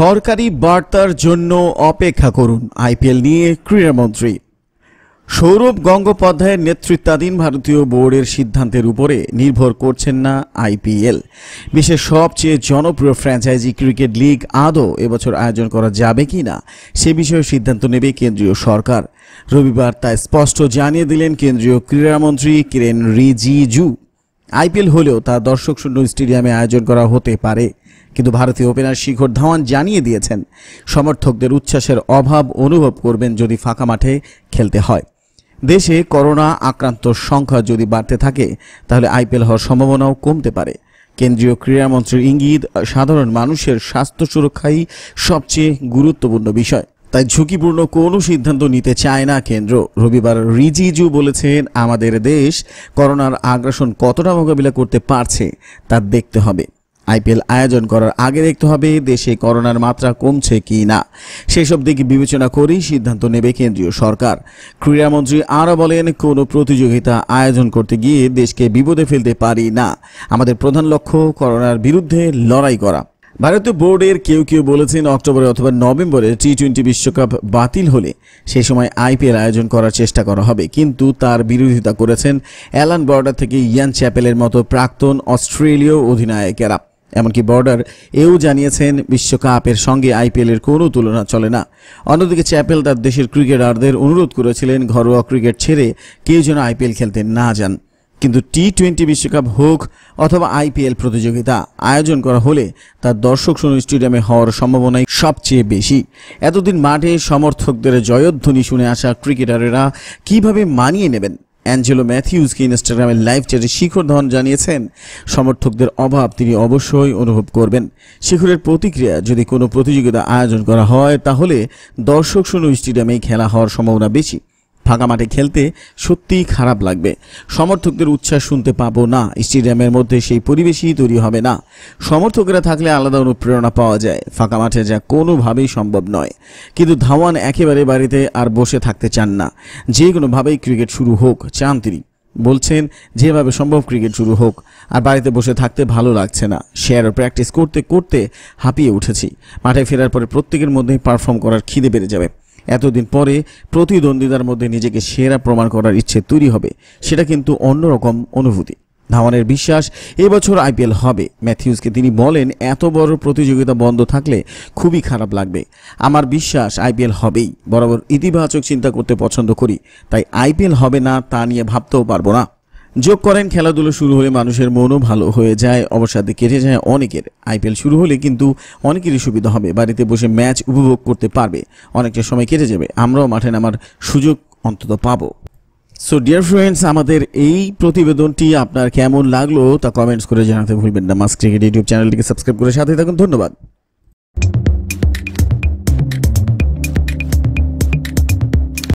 সরকারি বার্তার জন্য অপেক্ষা করুন আইপিএল নিয়ে ক্রীড়ামন্ত্রী সৌরভ গঙ্গোপাধ্যায়ের নেতৃত্বাধীন ভারতীয় বোর্ডের সিদ্ধান্তের উপরে নির্ভর করছেন না আইপিএল বিশ্বের সবচেয়ে জনপ্রিয় ফ্র্যাঞ্চাইজি ক্রিকেট লিগ আদৌ এবছর আয়োজন করা যাবে কি না সে বিষয়ে সিদ্ধান্ত নেবে কেন্দ্রীয় সরকার রবিবার তা স্পষ্ট জানিয়ে দিলেন কেন্দ্রীয় ক্রীড়ামন্ত্রী কিরেন রিজিজু আইপিএল হলেও তা দর্শক শূন্য স্টেডিয়ামে আয়োজন করা হতে পারে কিন্তু ভারতীয় ওপেনার শিখর ধাওয়ান জানিয়ে দিয়েছেন সমর্থকদের উচ্ছ্বাসের অভাব অনুভব করবেন যদি ফাঁকা মাঠে খেলতে হয় দেশে করোনা আক্রান্ত সংখ্যা যদি বাড়তে থাকে তাহলে আইপিএল হওয়ার সম্ভাবনাও কমতে পারে কেন্দ্রীয় ক্রীড়ামন্ত্রীর ইঙ্গিত সাধারণ মানুষের স্বাস্থ্য সুরক্ষাই সবচেয়ে গুরুত্বপূর্ণ বিষয় তাই ঝুঁকিপূর্ণ কোনো সিদ্ধান্ত নিতে চায় না কেন্দ্র রবিবার রিজিজু বলেছেন আমাদের দেশ করোনার আগ্রাসন কতটা মোকাবিলা করতে পারছে তা দেখতে হবে আইপিএল আয়োজন করার আগে দেখতে হবে দেশে করোনার মাত্রা কমছে কি না সেসব দিক বিবেচনা করেই সিদ্ধান্ত নেবে কেন্দ্রীয় সরকার ক্রীড়ামন্ত্রী আরও বলেন কোনো প্রতিযোগিতা আয়োজন করতে গিয়ে দেশকে বিপদে ফেলতে পারি না আমাদের প্রধান লক্ষ্য করোনার বিরুদ্ধে লড়াই করা ভারতীয় বোর্ডের কেউ কেউ বলেছেন অক্টোবরে অথবা নভেম্বরে টি টোয়েন্টি বিশ্বকাপ বাতিল হলে সে সময় আইপিএল আয়োজন করার চেষ্টা করা হবে কিন্তু তার বিরোধিতা করেছেন অ্যালান বর্ডার থেকে ইয়ান চ্যাপেলের মতো প্রাক্তন অস্ট্রেলীয় অধিনায়কেরা এমনকি বর্ডার এও জানিয়েছেন বিশ্বকাপের সঙ্গে আইপিএলের কোনো তুলনা চলে না অন্যদিকে চ্যাপেল তার দেশের ক্রিকেটারদের অনুরোধ করেছিলেন ঘরোয়া ক্রিকেট ছেড়ে কেউ যেন আইপিএল খেলতে না যান কিন্তু টি টোয়েন্টি বিশ্বকাপ হোক অথবা আইপিএল প্রতিযোগিতা আয়োজন করা হলে তার দর্শক শুনে স্টেডিয়ামে হওয়ার সম্ভাবনাই সবচেয়ে বেশি এতদিন মাঠে সমর্থকদের জয়ধ্বনি শুনে আসা ক্রিকেটারেরা কিভাবে মানিয়ে নেবেন অ্যাঞ্জেলো ম্যাথিউজকে ইনস্টাগ্রামে লাইভ চ্যাটে শিখর ধন জানিয়েছেন সমর্থকদের অভাব তিনি অবশ্যই অনুভব করবেন শিখরের প্রতিক্রিয়া যদি কোনো প্রতিযোগিতা আয়োজন করা হয় তাহলে দর্শক শুনু স্টেডিয়ামে খেলা হওয়ার সম্ভাবনা বেশি ফাঁকা মাঠে খেলতে সত্যিই খারাপ লাগবে সমর্থকদের উচ্ছ্বাস শুনতে পাবো না স্টেডিয়ামের মধ্যে সেই পরিবেশই তৈরি হবে না সমর্থকরা থাকলে আলাদা অনুপ্রেরণা পাওয়া যায় ফাঁকা মাঠে যা কোনোভাবেই সম্ভব নয় কিন্তু ধাওয়ান একেবারে বাড়িতে আর বসে থাকতে চান না যে কোনোভাবেই ক্রিকেট শুরু হোক চান তিনি বলছেন যেভাবে সম্ভব ক্রিকেট শুরু হোক আর বাড়িতে বসে থাকতে ভালো লাগছে না শেয়ার প্র্যাকটিস করতে করতে হাঁপিয়ে উঠেছি মাঠে ফেরার পরে প্রত্যেকের মধ্যেই পারফর্ম করার খিদে বেড়ে যাবে এতদিন পরে প্রতিদ্বন্দ্বিতার মধ্যে নিজেকে সেরা প্রমাণ করার ইচ্ছে তৈরি হবে সেটা কিন্তু অন্যরকম অনুভূতি ধাওয়ানের বিশ্বাস এবছর আইপিএল হবে ম্যাথিউসকে তিনি বলেন এত বড় প্রতিযোগিতা বন্ধ থাকলে খুবই খারাপ লাগবে আমার বিশ্বাস আইপিএল হবেই বরাবর ইতিবাচক চিন্তা করতে পছন্দ করি তাই আইপিএল হবে না তা নিয়ে ভাবতেও পারবো না যোগ করেন খেলাধুলো শুরু হলে মানুষের মনও ভালো হয়ে যায় অবসাদে কেটে যায় অনেকের আইপিএল শুরু হলে কিন্তু অনেকেরই সুবিধা হবে বাড়িতে বসে ম্যাচ উপভোগ করতে পারবে অনেকটা সময় কেটে যাবে আমরাও মাঠে নামার সুযোগ অন্তত পাবো সো ডিয়ার ফ্রেন্ডস আমাদের এই প্রতিবেদনটি আপনার কেমন লাগলো তা কমেন্টস করে জানাতে ভুলবেন না মাস ক্রিকেট ইউটিউব চ্যানেলটিকে সাবস্ক্রাইব করে সাথে থাকুন ধন্যবাদ